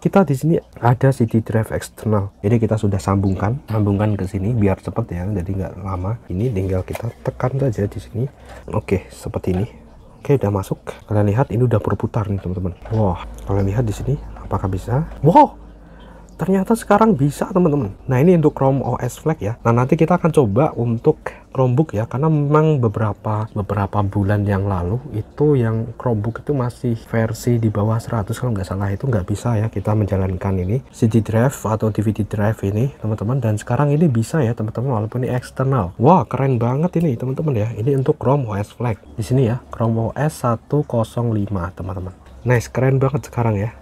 kita di sini ada CD drive eksternal jadi kita sudah sambungkan sambungkan ke sini biar cepet ya jadi nggak lama ini tinggal kita tekan saja di sini oke seperti ini oke udah masuk kalian lihat ini udah berputar nih teman-teman wah kalian lihat di sini apakah bisa wow ternyata sekarang bisa teman-teman nah ini untuk Chrome OS Flag ya nah nanti kita akan coba untuk Chromebook ya karena memang beberapa beberapa bulan yang lalu itu yang Chromebook itu masih versi di bawah 100 kalau nggak salah itu nggak bisa ya kita menjalankan ini CD drive atau DVD drive ini teman-teman dan sekarang ini bisa ya teman-teman walaupun ini eksternal wah keren banget ini teman-teman ya ini untuk Chrome OS Flag di sini ya Chrome OS 105 teman-teman nice keren banget sekarang ya